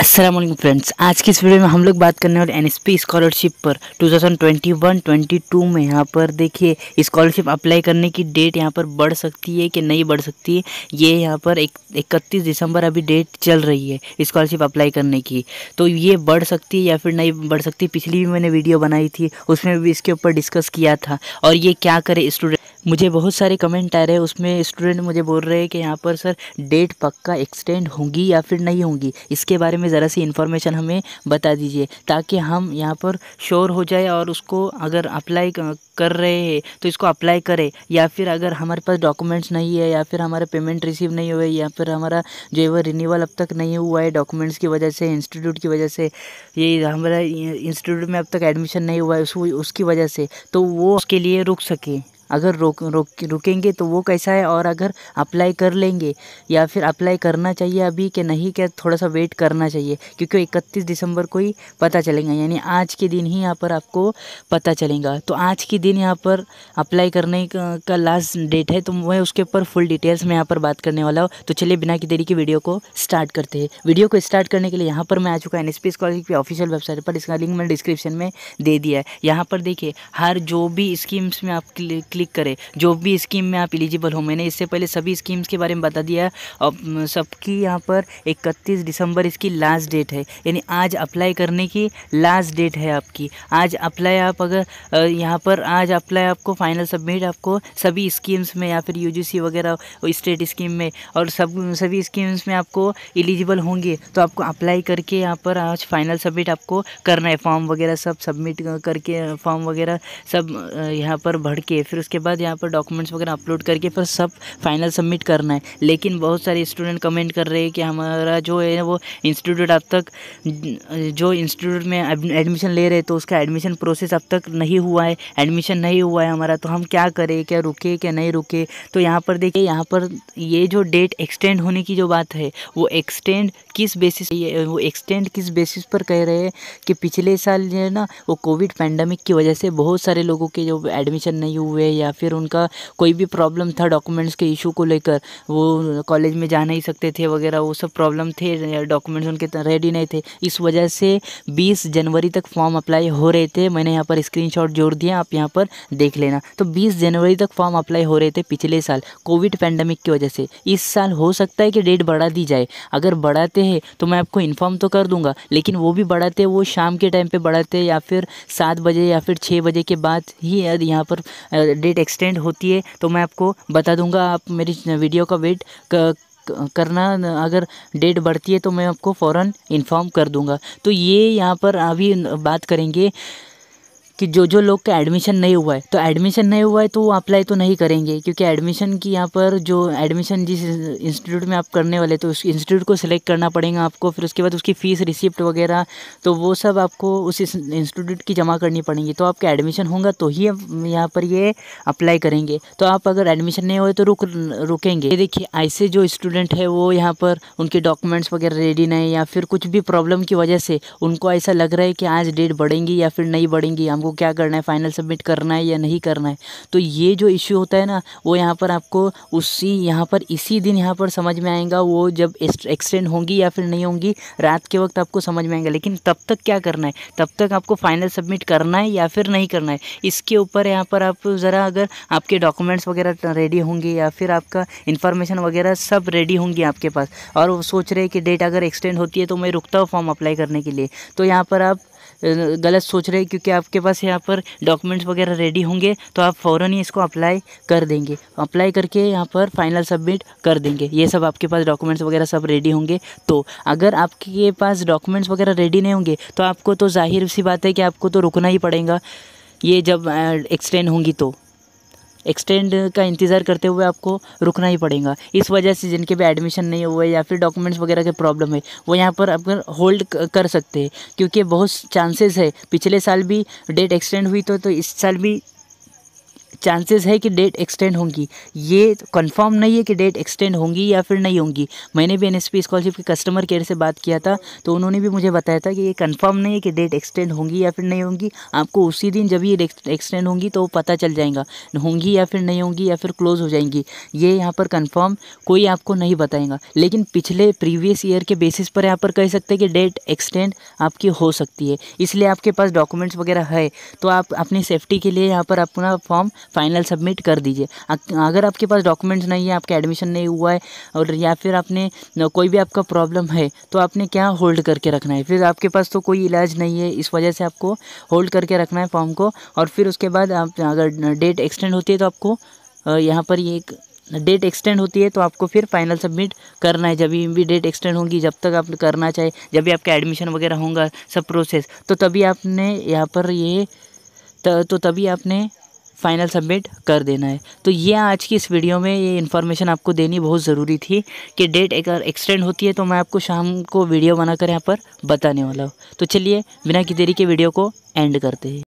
Aslam friends आज की इस वीडियो में हम लोग बात करने वाले एन एस पी स्कॉलरशिप पर 2021-22 में यहाँ पर देखिए स्कॉलरशिप अप्लाई करने की डेट यहाँ पर बढ़ सकती है कि नहीं बढ़ सकती है ये यहाँ पर एक इकतीस दिसंबर अभी डेट चल रही है स्कॉलरशिप अप्लाई करने की तो ये बढ़ सकती है या फिर नहीं बढ़ सकती पिछली भी मैंने वीडियो बनाई थी उसमें भी इसके ऊपर डिस्कस किया था और ये क्या करे स्टूडेंट मुझे बहुत सारे कमेंट आ रहे हैं उसमें स्टूडेंट मुझे बोल रहे हैं कि यहाँ पर सर डेट पक्का एक्सटेंड होंगी या फिर नहीं होंगी इसके बारे में ज़रा सी इन्फॉर्मेशन हमें बता दीजिए ताकि हम यहाँ पर श्योर हो जाए और उसको अगर अप्लाई कर रहे हैं तो इसको अप्लाई करें या फिर अगर हमारे पास डॉक्यूमेंट्स नहीं है या फिर हमारा पेमेंट रिसीव नहीं हुए या फिर हमारा जो है वो रिन्यूअल अब तक नहीं हुआ है डॉक्यूमेंट्स की वजह से इंस्टीट्यूट की वजह से ये हमारा इंस्टीट्यूट में अब तक एडमिशन नहीं हुआ है उसकी वजह से तो वो उसके लिए रुक सके अगर रोक रोक रुकेंगे तो वो कैसा है और अगर अप्लाई कर लेंगे या फिर अप्लाई करना चाहिए अभी कि नहीं क्या थोड़ा सा वेट करना चाहिए क्योंकि इकतीस दिसंबर को ही पता चलेगा यानी आज के दिन ही यहाँ पर आपको पता चलेगा तो आज के दिन यहाँ पर अप्लाई करने का, का लास्ट डेट है तो मैं उसके ऊपर फुल डिटेल्स में यहाँ पर बात करने वाला हूँ तो चलिए बिना की देरी की वीडियो को स्टार्ट करते हैं वीडियो को स्टार्ट करने के लिए यहाँ पर मैं आ चुका एन एस कॉलेज की ऑफिशियल वेबसाइट पर इसका लिंक मैंने डिस्क्रिप्शन में दे दिया है यहाँ पर देखिए हर जो भी स्कीम्स में आप क्लिक करें जो भी स्कीम में आप एलिजिबल हो मैंने इससे पहले सभी स्कीम्स के बारे में बता दिया है और सबकी यहाँ पर इकतीस दिसंबर इसकी लास्ट डेट है यानी आज अप्लाई करने की लास्ट डेट है आपकी आज अप्लाई आप अगर यहाँ पर आज अप्लाई आपको फाइनल सबमिट आपको सभी स्कीम्स में या फिर यू वगैरह स्टेट स्कीम में और सब सभी स्कीम्स में आपको एलिजिबल होंगे तो आपको अप्लाई करके यहाँ पर आज फाइनल सबमिट आपको करना है फॉर्म वगैरह सब सबमिट करके फॉर्म वगैरह सब यहाँ पर भर के फिर उसके बाद यहाँ पर डॉक्यूमेंट्स वगैरह अपलोड करके फिर सब फाइनल सबमिट करना है लेकिन बहुत सारे स्टूडेंट कमेंट कर रहे हैं कि हमारा जो है वो इंस्टीट्यूट अब तक जो इंस्टीट्यूट में एडमिशन ले रहे तो उसका एडमिशन प्रोसेस अब तक नहीं हुआ है एडमिशन नहीं हुआ है हमारा तो हम क्या करें क्या रुके क्या नहीं रुके तो यहाँ पर देखिए यहाँ पर ये जो डेट एक्सटेंड होने की जो बात है वो एक्सटेंड किस बेसिस वो एक्सटेंड किस बेसिस पर कह रहे हैं कि पिछले साल जो है ना वो कोविड पैंडमिक की वजह से बहुत सारे लोगों के जो एडमिशन नहीं हुए या फिर उनका कोई भी प्रॉब्लम था डॉक्यूमेंट्स के इशू को लेकर वो कॉलेज में जा नहीं सकते थे वगैरह वो सब प्रॉब्लम थे डॉक्यूमेंट्स उनके रेडी नहीं थे इस वजह से बीस जनवरी तक फॉर्म अप्लाई हो रहे थे मैंने यहाँ पर स्क्रीनशॉट जोड़ दिया आप यहाँ पर देख लेना तो बीस जनवरी तक फॉर्म अप्लाई हो रहे थे पिछले साल कोविड पैंडमिक की वजह से इस साल हो सकता है कि डेट बढ़ा दी जाए अगर बढ़ाते हैं तो मैं आपको इन्फॉर्म तो कर दूंगा लेकिन वो भी बढ़ाते वो शाम के टाइम पे बढ़ाते या फिर सात बजे या फिर छः बजे के बाद ही यहाँ पर डेट डेट एक्सटेंड होती है तो मैं आपको बता दूंगा आप मेरी वीडियो का वेट करना अगर डेट बढ़ती है तो मैं आपको फ़ौर इन्फॉर्म कर दूंगा तो ये यहाँ पर अभी बात करेंगे कि जो जो लोग का एडमिशन नहीं हुआ है तो एडमिशन नहीं हुआ है तो वो अप्लाई तो नहीं करेंगे क्योंकि एडमिशन की यहाँ पर जो एडमिशन जिस इंस्टीट्यूट में आप करने वाले तो उस इंस्टीट्यूट को सिलेक्ट करना पड़ेगा आपको फिर उसके बाद उसकी फ़ीस रिसिप्ट वगैरह तो वो सब आपको उस इंस्टीट्यूट की जमा करनी पड़ेंगी तो आपका एडमिशन होगा तो ही यहाँ पर ये अप्लाई करेंगे तो आप अगर एडमिशन नहीं हुए तो रुक रुकेंगे देखिए ऐसे जो स्टूडेंट है वो यहाँ पर उनके डॉक्यूमेंट्स वगैरह रेडी नहीं या फिर कुछ भी प्रॉब्लम की वजह से उनको ऐसा लग रहा है कि आज डेट बढ़ेंगी या फिर नहीं बढ़ेंगी हमको को क्या करना है फाइनल सबमिट करना है या नहीं करना है तो ये जो इश्यू होता है ना वो यहाँ पर आपको उसी यहाँ पर इसी दिन यहाँ पर समझ में आएगा वो जब एक्सटेंड होंगी या फिर नहीं होंगी रात के वक्त आपको समझ में आएगा लेकिन तब तक क्या करना है तब तक आपको फाइनल सबमिट करना है या फिर नहीं करना है इसके ऊपर यहाँ पर आप ज़रा अगर आपके डॉक्यूमेंट्स वगैरह रेडी होंगे या फिर आपका इन्फॉर्मेशन वगैरह सब रेडी होंगी आपके पास और वो सोच रहे कि डेट अगर एक्सटेंड होती है तो मैं रुकता हूँ फॉर्म अप्लाई करने के लिए तो यहाँ पर आप गलत सोच रहे हैं क्योंकि आपके पास यहाँ पर डॉक्यूमेंट्स वगैरह रेडी होंगे तो आप फ़ौर ही इसको अप्लाई कर देंगे अप्लाई करके यहाँ पर फाइनल सबमिट कर देंगे ये सब आपके पास डॉक्यूमेंट्स वगैरह सब रेडी होंगे तो अगर आपके पास डॉक्यूमेंट्स वगैरह रेडी नहीं होंगे तो आपको तो जाहिर सी बात है कि आपको तो रुकना ही पड़ेगा ये जब एक्सटेंड होंगी तो एक्सटेंड का इंतज़ार करते हुए आपको रुकना ही पड़ेगा इस वजह से जिनके भी एडमिशन नहीं हुए या फिर डॉक्यूमेंट्स वगैरह के प्रॉब्लम है वो यहाँ पर आप होल्ड कर सकते हैं क्योंकि बहुत चांसेस है पिछले साल भी डेट एक्सटेंड हुई तो, तो इस साल भी चांसेस है कि डेट एक्सटेंड होंगी ये कंफर्म नहीं है कि डेट एक्सटेंड होंगी या फिर नहीं होंगी मैंने भी एन स्कॉलरशिप के कस्टमर केयर से बात किया था तो उन्होंने भी मुझे बताया था कि ये कंफर्म नहीं है कि डेट एक्सटेंड होंगी या फिर नहीं होंगी आपको उसी दिन जब ये एक्सटेंड होंगी तो पता चल जाएगा होंगी या फिर नहीं होंगी या फिर क्लोज़ हो जाएंगी ये यहाँ पर कन्फर्म कोई आपको नहीं बताएगा लेकिन पिछले प्रीवियस ईयर के बेसिस पर यहाँ पर कह सकते हैं कि डेट एक्सटेंड आपकी हो सकती है इसलिए आपके पास डॉक्यूमेंट्स वगैरह है तो आप अपनी सेफ्टी के लिए यहाँ पर अपना फॉर्म फाइनल सबमिट कर दीजिए अगर आपके पास डॉक्यूमेंट्स नहीं है आपका एडमिशन नहीं हुआ है और या फिर आपने कोई भी आपका प्रॉब्लम है तो आपने क्या होल्ड करके रखना है फिर आपके पास तो कोई इलाज नहीं है इस वजह से आपको होल्ड करके रखना है फॉर्म को और फिर उसके बाद आप अगर डेट एक्सटेंड होती है तो आपको यहाँ पर ये एक डेट एक्सटेंड होती है तो आपको फिर फाइनल सबमिट करना है जब भी डेट एक्सटेंड होगी जब तक आप करना चाहे जब भी आपका एडमिशन वगैरह होगा सब प्रोसेस तो तभी आपने यहाँ पर ये तो तभी आपने फाइनल सबमिट कर देना है तो ये आज की इस वीडियो में ये इन्फॉर्मेशन आपको देनी बहुत ज़रूरी थी कि डेट अगर एक्सटेंड होती है तो मैं आपको शाम को वीडियो बनाकर यहाँ पर बताने वाला हूँ तो चलिए बिना की देरी के वीडियो को एंड करते हैं